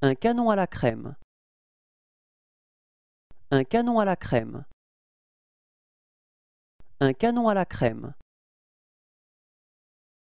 Un canon à la crème. Un canon à la crème. Un canon à la crème.